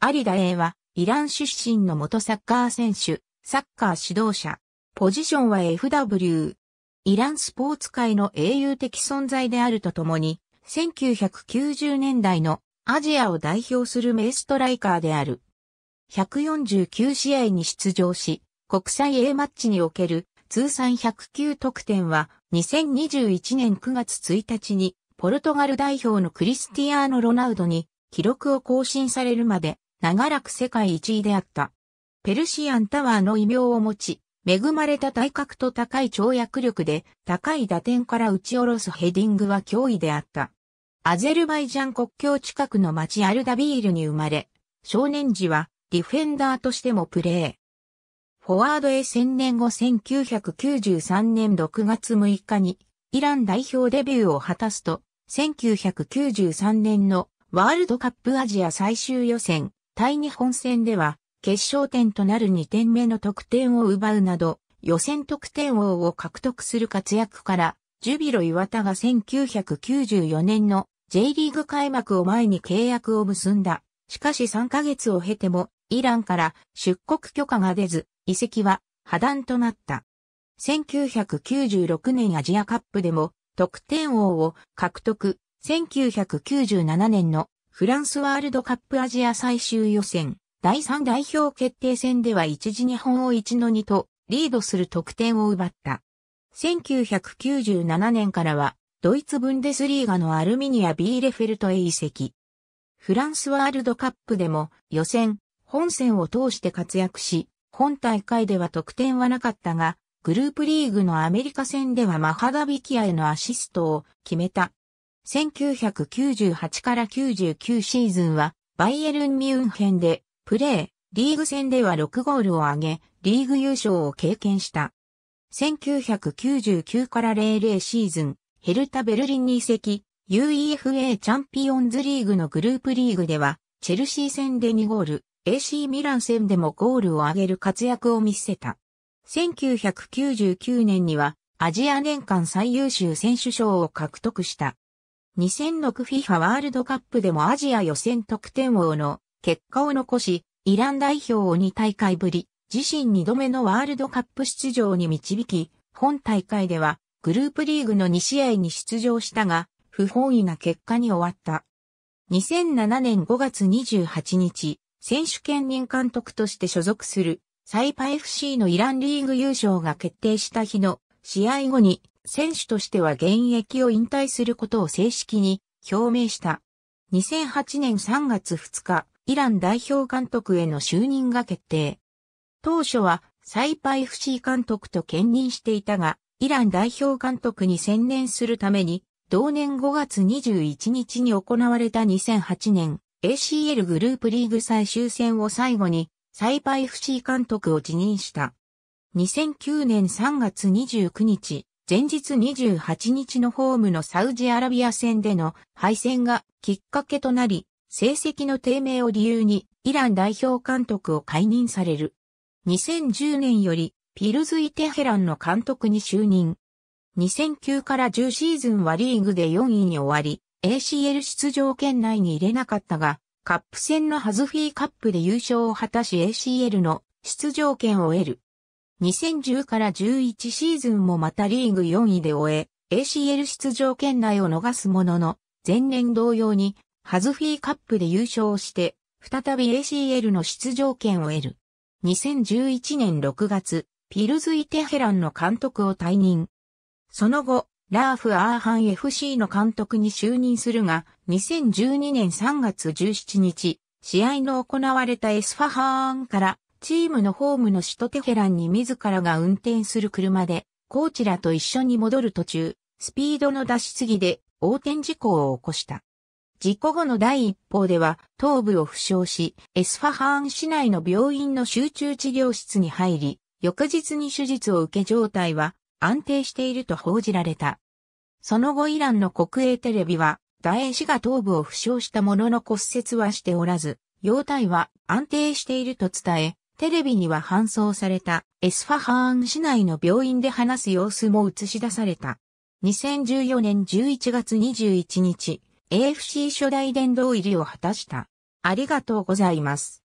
アダエ英は、イラン出身の元サッカー選手、サッカー指導者。ポジションは FW。イランスポーツ界の英雄的存在であるとともに、1990年代のアジアを代表する名ストライカーである。149試合に出場し、国際 A マッチにおける通算109得点は2021年9月1日にポルトガル代表のクリスティアーノ・ロナウドに記録を更新されるまで長らく世界一位であった。ペルシアンタワーの異名を持ち、恵まれた体格と高い跳躍力で高い打点から打ち下ろすヘディングは脅威であった。アゼルバイジャン国境近くの町アルダビールに生まれ、少年時はディフェンダーとしてもプレー。フォワードへ専念後1993年6月6日にイラン代表デビューを果たすと、1993年のワールドカップアジア最終予選対日本戦では、決勝点となる2点目の得点を奪うなど、予選得点王を獲得する活躍から、ジュビロ岩田が1994年の J リーグ開幕を前に契約を結んだ。しかし3ヶ月を経ても、イランから出国許可が出ず、移籍は破談となった。1996年アジアカップでも得点王を獲得、1997年のフランスワールドカップアジア最終予選、第3代表決定戦では一時日本を一の二とリードする得点を奪った。1997年からは、ドイツブンデスリーガのアルミニア・ビーレフェルトへ移籍。フランスワールドカップでも予選、本戦を通して活躍し、本大会では得点はなかったが、グループリーグのアメリカ戦ではマハダビキアへのアシストを決めた。1998から99シーズンは、バイエルン・ミュンヘンで、プレー、リーグ戦では6ゴールを挙げ、リーグ優勝を経験した。1999から00シーズン、ヘルタ・ベルリンに移籍、UEFA チャンピオンズリーグのグループリーグでは、チェルシー戦で2ゴール、AC ミラン戦でもゴールを挙げる活躍を見せた。1999年には、アジア年間最優秀選手賞を獲得した。2006FIFA ワールドカップでもアジア予選得点王の結果を残し、イラン代表を2大会ぶり、自身2度目のワールドカップ出場に導き、本大会ではグループリーグの2試合に出場したが、不本意な結果に終わった。2007年5月28日、選手権任監督として所属するサイパ FC のイランリーグ優勝が決定した日の試合後に選手としては現役を引退することを正式に表明した。2008年3月2日、イラン代表監督への就任が決定。当初はサイパイ FC 監督と兼任していたが、イラン代表監督に専念するために、同年5月21日に行われた2008年 ACL グループリーグ最終戦を最後に、サイパイ FC 監督を辞任した。2009年3月29日、前日28日のホームのサウジアラビア戦での敗戦がきっかけとなり、成績の低迷を理由にイラン代表監督を解任される。2010年よりピルズイテヘランの監督に就任。2009から10シーズンはリーグで4位に終わり、ACL 出場圏内に入れなかったが、カップ戦のハズフィーカップで優勝を果たし ACL の出場権を得る。2010から11シーズンもまたリーグ4位で終え、ACL 出場圏内を逃すものの、前年同様に、ハズフィーカップで優勝して、再び ACL の出場権を得る。2011年6月、ピルズイテヘランの監督を退任。その後、ラーフ・アーハン FC の監督に就任するが、2012年3月17日、試合の行われたエスファハーンからチームのホームの首都テヘランに自らが運転する車で、コーチらと一緒に戻る途中、スピードの出しすぎで横転事故を起こした。事故後の第一報では、頭部を負傷し、エスファハーン市内の病院の集中治療室に入り、翌日に手術を受け状態は安定していると報じられた。その後イランの国営テレビは、大英氏が頭部を負傷したものの骨折はしておらず、容体は安定していると伝え、テレビには搬送されたエスファハーン市内の病院で話す様子も映し出された。2014年11月21日、AFC 初代殿堂入りを果たした。ありがとうございます。